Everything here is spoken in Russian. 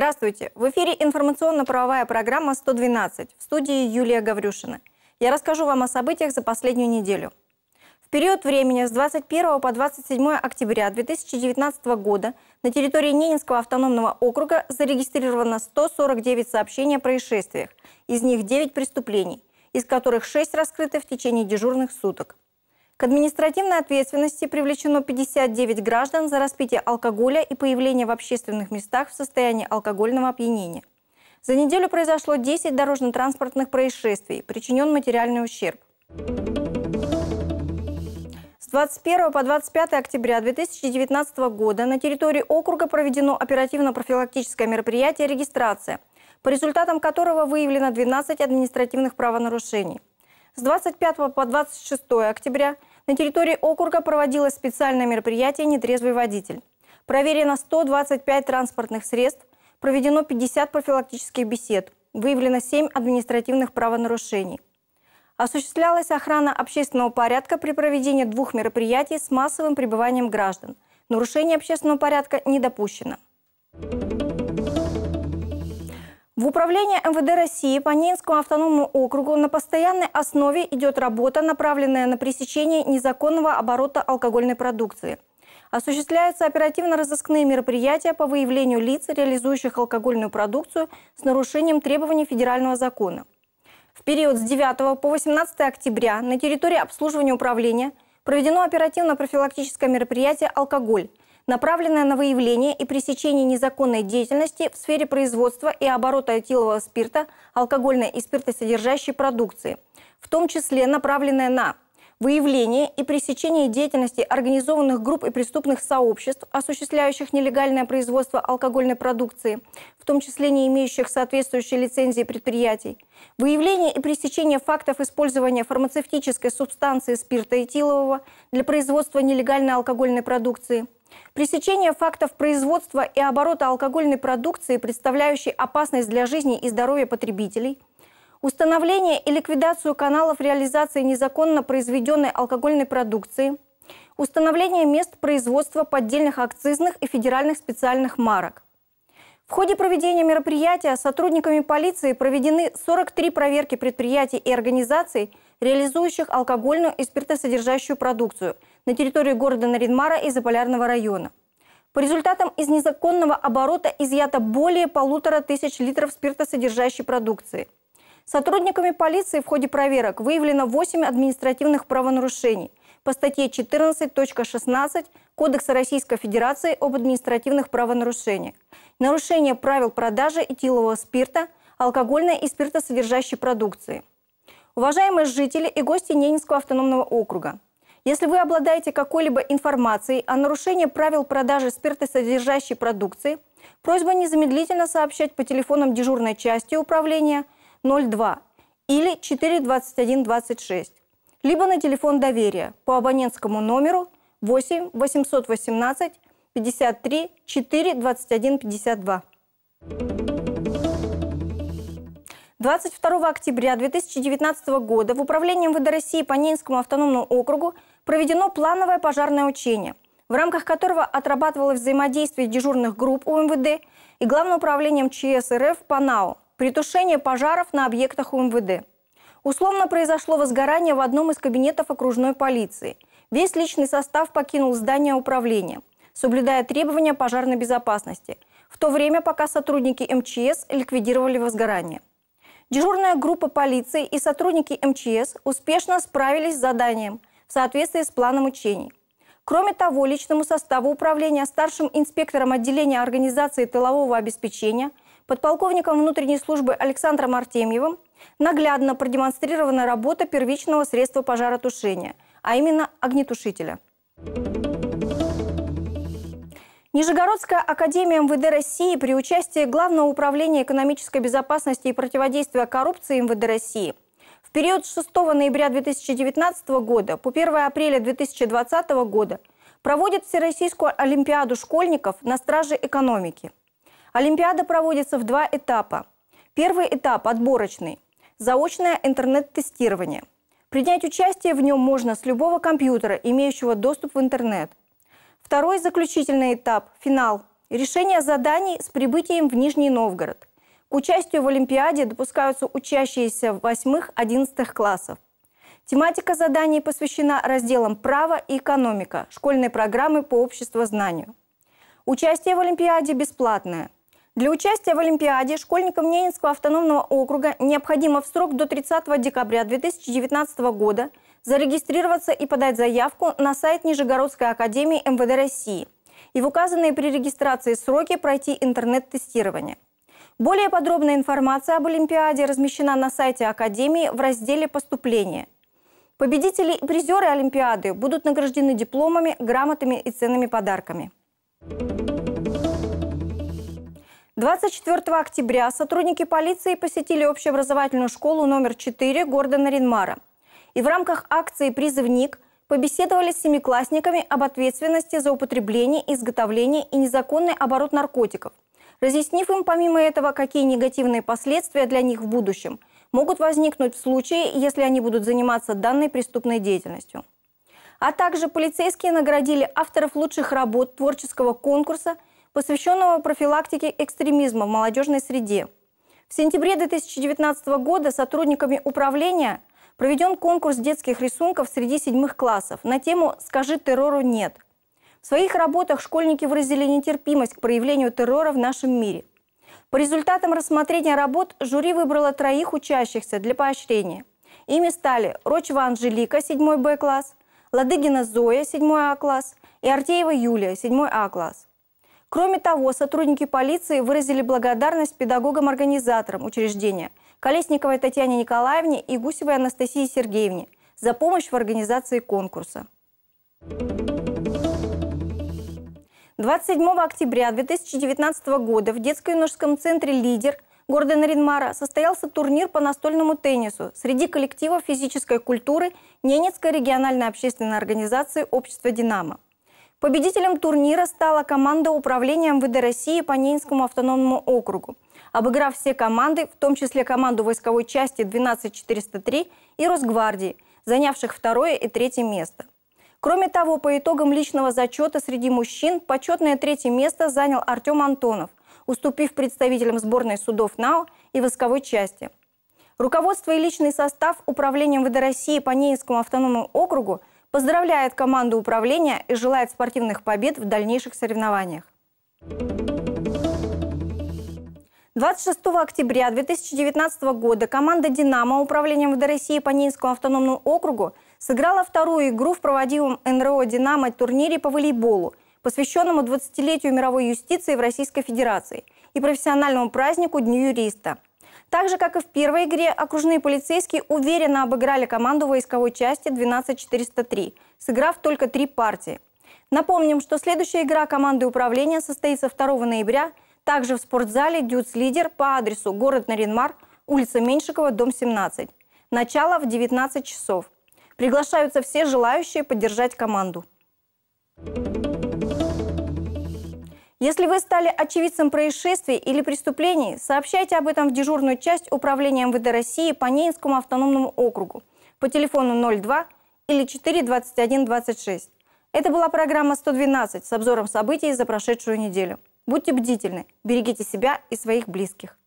Здравствуйте! В эфире информационно-правовая программа «112» в студии Юлия Гаврюшина. Я расскажу вам о событиях за последнюю неделю. В период времени с 21 по 27 октября 2019 года на территории Ненецкого автономного округа зарегистрировано 149 сообщений о происшествиях, из них 9 преступлений, из которых 6 раскрыты в течение дежурных суток. К административной ответственности привлечено 59 граждан за распитие алкоголя и появление в общественных местах в состоянии алкогольного опьянения. За неделю произошло 10 дорожно-транспортных происшествий, причинен материальный ущерб. С 21 по 25 октября 2019 года на территории округа проведено оперативно-профилактическое мероприятие «Регистрация», по результатам которого выявлено 12 административных правонарушений. С 25 по 26 октября – на территории округа проводилось специальное мероприятие «Нетрезвый водитель». Проверено 125 транспортных средств, проведено 50 профилактических бесед, выявлено 7 административных правонарушений. Осуществлялась охрана общественного порядка при проведении двух мероприятий с массовым пребыванием граждан. Нарушение общественного порядка не допущено. Thank you. В управлении МВД России по Ненскому автономному округу на постоянной основе идет работа, направленная на пресечение незаконного оборота алкогольной продукции. Осуществляются оперативно-розыскные мероприятия по выявлению лиц, реализующих алкогольную продукцию с нарушением требований федерального закона. В период с 9 по 18 октября на территории обслуживания управления проведено оперативно-профилактическое мероприятие «Алкоголь», направленная на выявление и пресечение незаконной деятельности в сфере производства и оборота этилового спирта, алкогольной и спиртосодержащей продукции, в том числе направленная на выявление и пресечение деятельности организованных групп и преступных сообществ, осуществляющих нелегальное производство алкогольной продукции, в том числе не имеющих соответствующей лицензии предприятий, выявление и пресечение фактов использования фармацевтической субстанции спирта этилового для производства нелегальной алкогольной продукции – Пресечение фактов производства и оборота алкогольной продукции, представляющей опасность для жизни и здоровья потребителей, установление и ликвидацию каналов реализации незаконно произведенной алкогольной продукции, установление мест производства поддельных акцизных и федеральных специальных марок. В ходе проведения мероприятия сотрудниками полиции проведены 43 проверки предприятий и организаций – реализующих алкогольную и спиртосодержащую продукцию на территории города Наринмара и Заполярного района. По результатам из незаконного оборота изъято более полутора тысяч литров спиртосодержащей продукции. Сотрудниками полиции в ходе проверок выявлено 8 административных правонарушений по статье 14.16 Кодекса Российской Федерации об административных правонарушениях. Нарушение правил продажи этилового спирта, алкогольной и спиртосодержащей продукции – Уважаемые жители и гости Ненецкого автономного округа, если вы обладаете какой-либо информацией о нарушении правил продажи спиртосодержащей продукции, просьба незамедлительно сообщать по телефонам дежурной части управления 02 или 42126, либо на телефон доверия по абонентскому номеру 8 818 53 421 52. 22 октября 2019 года в Управлении МВД России по Ненскому автономному округу проведено плановое пожарное учение, в рамках которого отрабатывалось взаимодействие дежурных групп УМВД и Главным управлением ЧС РФ по НАО при тушении пожаров на объектах УМВД. Условно произошло возгорание в одном из кабинетов окружной полиции. Весь личный состав покинул здание управления, соблюдая требования пожарной безопасности, в то время пока сотрудники МЧС ликвидировали возгорание. Дежурная группа полиции и сотрудники МЧС успешно справились с заданием в соответствии с планом учений. Кроме того, личному составу управления старшим инспектором отделения организации тылового обеспечения подполковником внутренней службы Александром Артемьевым наглядно продемонстрирована работа первичного средства пожаротушения, а именно огнетушителя – Нижегородская академия МВД России при участии Главного управления экономической безопасности и противодействия коррупции МВД России в период с 6 ноября 2019 года по 1 апреля 2020 года проводит Всероссийскую Олимпиаду школьников на страже экономики. Олимпиада проводится в два этапа. Первый этап – отборочный, заочное интернет-тестирование. Принять участие в нем можно с любого компьютера, имеющего доступ в интернет. Второй заключительный этап – финал. Решение заданий с прибытием в Нижний Новгород. К участию в Олимпиаде допускаются учащиеся 8-11 классов. Тематика заданий посвящена разделам «Право» и «Экономика» школьной программы по обществознанию. Участие в Олимпиаде бесплатное. Для участия в Олимпиаде школьникам Ненецкого автономного округа необходимо в срок до 30 декабря 2019 года – зарегистрироваться и подать заявку на сайт Нижегородской академии МВД России и в указанные при регистрации сроки пройти интернет-тестирование. Более подробная информация об Олимпиаде размещена на сайте Академии в разделе «Поступление». Победители и призеры Олимпиады будут награждены дипломами, грамотами и ценными подарками. 24 октября сотрудники полиции посетили общеобразовательную школу номер 4 города Наринмара – и в рамках акции «Призывник» побеседовали с семиклассниками об ответственности за употребление, изготовление и незаконный оборот наркотиков, разъяснив им помимо этого, какие негативные последствия для них в будущем могут возникнуть в случае, если они будут заниматься данной преступной деятельностью. А также полицейские наградили авторов лучших работ творческого конкурса, посвященного профилактике экстремизма в молодежной среде. В сентябре 2019 года сотрудниками управления – Проведен конкурс детских рисунков среди седьмых классов на тему «Скажи террору нет». В своих работах школьники выразили нетерпимость к проявлению террора в нашем мире. По результатам рассмотрения работ жюри выбрало троих учащихся для поощрения. Ими стали Рочева Анжелика, 7 Б-класс, Ладыгина Зоя, 7 А-класс и Артеева Юлия, 7 А-класс. Кроме того, сотрудники полиции выразили благодарность педагогам-организаторам учреждения – Колесниковой Татьяне Николаевне и Гусевой Анастасии Сергеевне за помощь в организации конкурса. 27 октября 2019 года в детско-юношеском центре «Лидер» города Наринмара состоялся турнир по настольному теннису среди коллектива физической культуры Ненецкой региональной общественной организации «Общество Динамо». Победителем турнира стала команда управления МВД России по Ненскому автономному округу. Обыграв все команды, в том числе команду войсковой части 12403 и Росгвардии, занявших второе и третье место. Кроме того, по итогам личного зачета среди мужчин почетное третье место занял Артем Антонов, уступив представителям сборной судов НАО и войсковой части. Руководство и личный состав Управления МВД России по Неинскому автономному округу – поздравляет команду управления и желает спортивных побед в дальнейших соревнованиях. 26 октября 2019 года команда «Динамо» управлением ВД России по Нинскому автономному округу сыграла вторую игру в проводимом НРО «Динамо» турнире по волейболу, посвященному 20-летию мировой юстиции в Российской Федерации и профессиональному празднику Дню юриста – так же, как и в первой игре, окружные полицейские уверенно обыграли команду войсковой части 12403, сыграв только три партии. Напомним, что следующая игра команды управления состоится 2 ноября, также в спортзале «Дюц Лидер» по адресу город Наринмар, улица Меньшикова, дом 17. Начало в 19 часов. Приглашаются все желающие поддержать команду. Если вы стали очевидцем происшествий или преступлений, сообщайте об этом в дежурную часть Управления МВД России по Ненецкому автономному округу по телефону 02 или 42126. Это была программа «112» с обзором событий за прошедшую неделю. Будьте бдительны, берегите себя и своих близких.